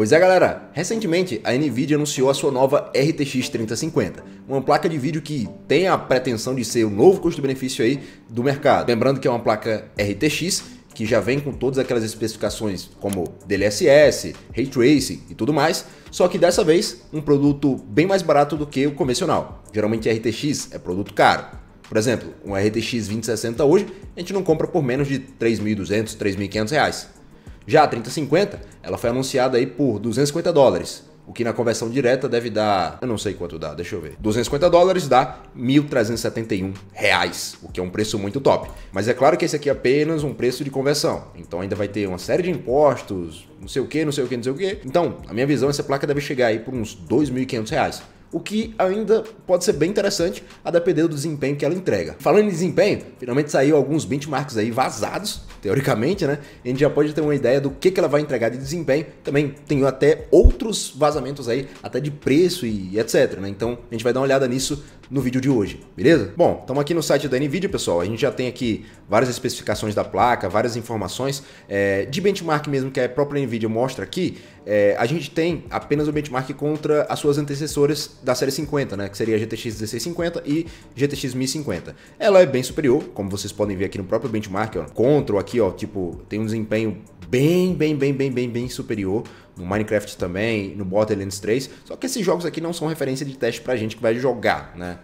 Pois é, galera, recentemente a Nvidia anunciou a sua nova RTX 3050, uma placa de vídeo que tem a pretensão de ser o novo custo-benefício aí do mercado. Lembrando que é uma placa RTX que já vem com todas aquelas especificações como DLSS, Ray Tracing e tudo mais, só que dessa vez um produto bem mais barato do que o convencional. Geralmente RTX é produto caro. Por exemplo, um RTX 2060 hoje a gente não compra por menos de 3.200, 3.500 reais. Já a 3050, ela foi anunciada aí por 250 dólares, o que na conversão direta deve dar, eu não sei quanto dá, deixa eu ver. 250 dólares dá 1.371 reais, o que é um preço muito top. Mas é claro que esse aqui é apenas um preço de conversão, então ainda vai ter uma série de impostos, não sei o que, não sei o que, não sei o que. Então, a minha visão, essa placa deve chegar aí por uns 2.500 reais o que ainda pode ser bem interessante a depender do desempenho que ela entrega. Falando em desempenho, finalmente saiu alguns benchmarks aí vazados, teoricamente, né? A gente já pode ter uma ideia do que, que ela vai entregar de desempenho. Também tem até outros vazamentos aí, até de preço e etc, né? Então a gente vai dar uma olhada nisso no vídeo de hoje, beleza? Bom, estamos aqui no site da NVIDIA, pessoal. A gente já tem aqui várias especificações da placa, várias informações é, de benchmark mesmo que a é própria NVIDIA mostra aqui. É, a gente tem apenas o benchmark contra as suas antecessoras da série 50, né? Que seria a GTX 1650 e GTX 1050. Ela é bem superior, como vocês podem ver aqui no próprio benchmark, ó. Control aqui, ó, tipo, tem um desempenho bem, bem, bem, bem, bem, bem superior no Minecraft também, no Borderlands 3. Só que esses jogos aqui não são referência de teste pra gente que vai jogar, né?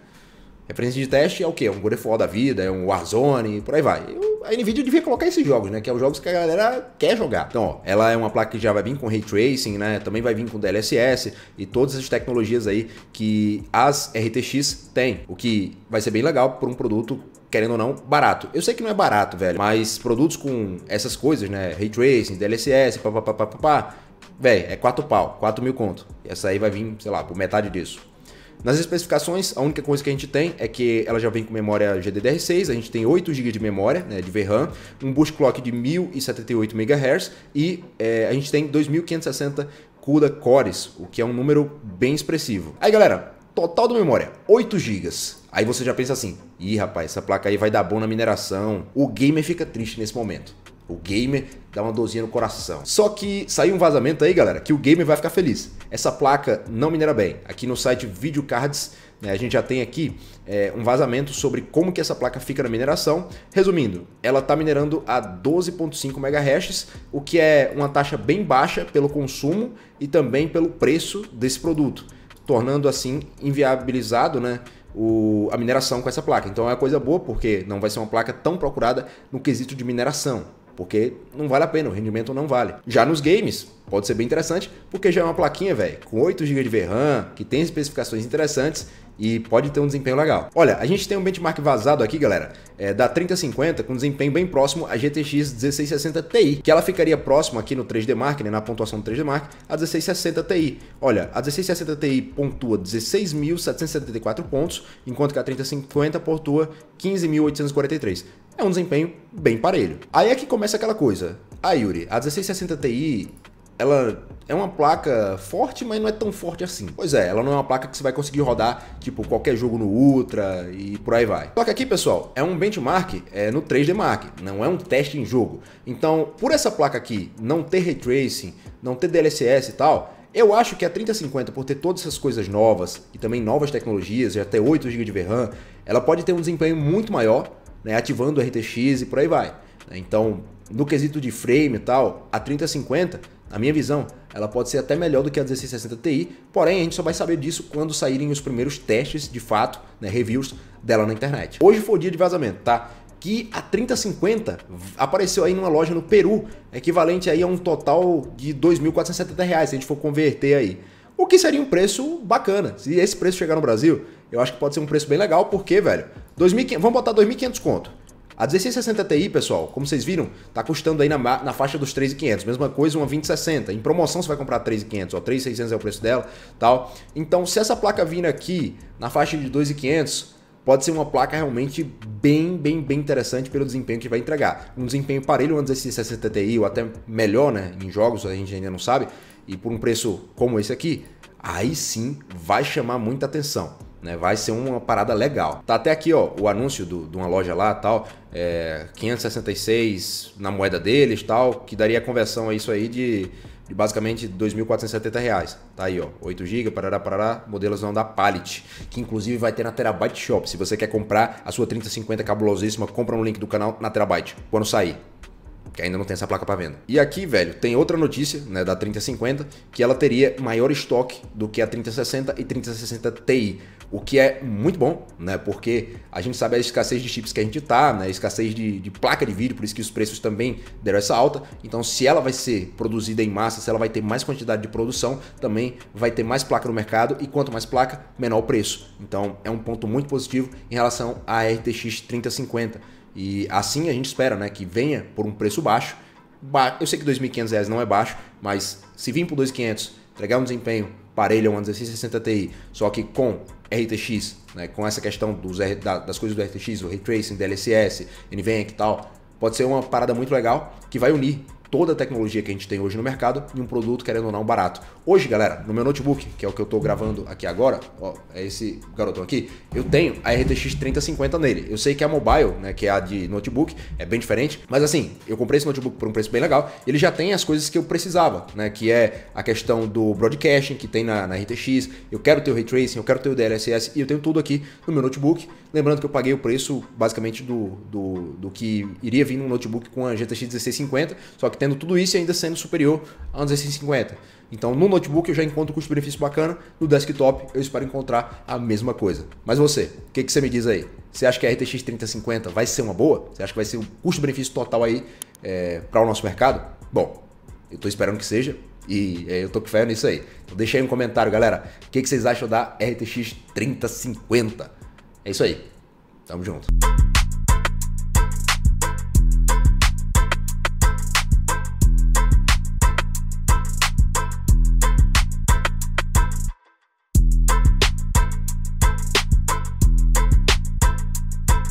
Referência de teste é o quê? É um God of War da vida, é um Warzone, por aí vai. Eu, a Nvidia devia colocar esses jogos, né? Que é os jogos que a galera quer jogar. Então, ó, ela é uma placa que já vai vir com Ray Tracing, né? Também vai vir com DLSS e todas as tecnologias aí que as RTX têm. O que vai ser bem legal para um produto querendo ou não, barato. Eu sei que não é barato, velho, mas produtos com essas coisas, né? Ray Tracing, DLSS, papapá, véi, é 4 pau, 4 mil conto. Essa aí vai vir, sei lá, por metade disso. Nas especificações, a única coisa que a gente tem é que ela já vem com memória GDDR6, a gente tem 8 GB de memória né, de VRAM, um boost clock de 1078 MHz e é, a gente tem 2560 CUDA cores, o que é um número bem expressivo. Aí galera, total de memória, 8 GB. Aí você já pensa assim, ih rapaz, essa placa aí vai dar bom na mineração. O gamer fica triste nesse momento. O gamer dá uma dorzinha no coração. Só que saiu um vazamento aí, galera, que o gamer vai ficar feliz. Essa placa não minera bem. Aqui no site Videocards, né, a gente já tem aqui é, um vazamento sobre como que essa placa fica na mineração. Resumindo, ela está minerando a 12.5 MHz, o que é uma taxa bem baixa pelo consumo e também pelo preço desse produto, tornando assim inviabilizado, né? O, a mineração com essa placa. Então é uma coisa boa porque não vai ser uma placa tão procurada no quesito de mineração porque não vale a pena, o rendimento não vale. Já nos games, pode ser bem interessante, porque já é uma plaquinha, velho, com 8 GB de VRAM, que tem especificações interessantes e pode ter um desempenho legal. Olha, a gente tem um benchmark vazado aqui, galera, é, da 3050 com desempenho bem próximo à GTX 1660 Ti, que ela ficaria próxima aqui no 3D Mark, né, na pontuação do 3D Mark, a 1660 Ti. Olha, a 1660 Ti pontua 16.774 pontos, enquanto que a 3050 pontua 15.843 é um desempenho bem parelho. Aí é que começa aquela coisa. A ah, Yuri, a 1660 Ti, ela é uma placa forte, mas não é tão forte assim. Pois é, ela não é uma placa que você vai conseguir rodar, tipo, qualquer jogo no Ultra e por aí vai. Só que aqui, pessoal, é um benchmark é, no 3D Mark, não é um teste em jogo. Então, por essa placa aqui não ter Ray Tracing, não ter DLSS e tal, eu acho que a 3050, por ter todas essas coisas novas e também novas tecnologias, e até 8 GB de VRAM, ela pode ter um desempenho muito maior né, ativando o RTX e por aí vai. Né. Então, no quesito de frame e tal, a 3050, na minha visão, ela pode ser até melhor do que a 1660 Ti, porém a gente só vai saber disso quando saírem os primeiros testes, de fato, né, reviews dela na internet. Hoje foi o dia de vazamento, tá? que a 3050 apareceu aí numa loja no Peru, equivalente aí a um total de R$ 2.470, se a gente for converter aí. O que seria um preço bacana. Se esse preço chegar no Brasil, eu acho que pode ser um preço bem legal, porque, velho, 2500, vamos botar 2.500 conto. A 1660 Ti, pessoal, como vocês viram, tá custando aí na, na faixa dos 3.500. Mesma coisa uma 2060. Em promoção você vai comprar 3.500, ó, 3.600 é o preço dela, tal. Então, se essa placa vir aqui na faixa de 2.500, pode ser uma placa realmente bem, bem, bem interessante pelo desempenho que vai entregar. Um desempenho parelho uma 1660 Ti ou até melhor, né, em jogos, a gente ainda não sabe, e por um preço como esse aqui, aí sim vai chamar muita atenção né? Vai ser uma parada legal. Tá até aqui, ó, o anúncio do, de uma loja lá tal, é 566 na moeda deles tal, que daria a conversão a isso aí de, de basicamente R$ 2.470. Tá aí, ó, 8 GB, parará, parará, modelos não da Pallet, que inclusive vai ter na Terabyte Shop. Se você quer comprar a sua 3050 cabulosíssima, compra no link do canal na Terabyte, quando sair que ainda não tem essa placa para venda. E aqui, velho, tem outra notícia, né, da 3050, que ela teria maior estoque do que a 3060 e 3060 Ti, o que é muito bom, né, porque a gente sabe a escassez de chips que a gente tá, né, a escassez de, de placa de vídeo, por isso que os preços também deram essa alta. Então, se ela vai ser produzida em massa, se ela vai ter mais quantidade de produção, também vai ter mais placa no mercado e quanto mais placa, menor o preço. Então, é um ponto muito positivo em relação à RTX 3050. E assim a gente espera, né, que venha por um preço baixo. Eu sei que R$ 2.500 não é baixo, mas se vir por R$ 2.500, entregar um desempenho parelho a uma 1660 Ti, só que com RTX, né, com essa questão dos, das coisas do RTX, o Ray Tracing, DLSS, NVENC e tal, pode ser uma parada muito legal que vai unir toda a tecnologia que a gente tem hoje no mercado em um produto, querendo ou não, barato. Hoje, galera, no meu notebook, que é o que eu estou gravando aqui agora, ó, é esse garotão aqui, eu tenho a RTX 3050 nele. Eu sei que a mobile, né, que é a de notebook, é bem diferente, mas assim, eu comprei esse notebook por um preço bem legal, ele já tem as coisas que eu precisava, né, que é a questão do broadcasting que tem na, na RTX, eu quero ter o Ray Tracing, eu quero ter o DLSS e eu tenho tudo aqui no meu notebook. Lembrando que eu paguei o preço basicamente do, do, do que iria vir num notebook com a GTX 1650, só que tendo tudo isso e ainda sendo superior a uns 1650. Então, no notebook eu já encontro custo-benefício bacana, no desktop eu espero encontrar a mesma coisa. Mas você, o que, que você me diz aí? Você acha que a RTX 3050 vai ser uma boa? Você acha que vai ser o um custo-benefício total aí é, para o nosso mercado? Bom, eu estou esperando que seja e é, eu tô com fé nisso aí. Então, deixa aí um comentário, galera. O que, que vocês acham da RTX 3050? É isso aí. Tamo junto.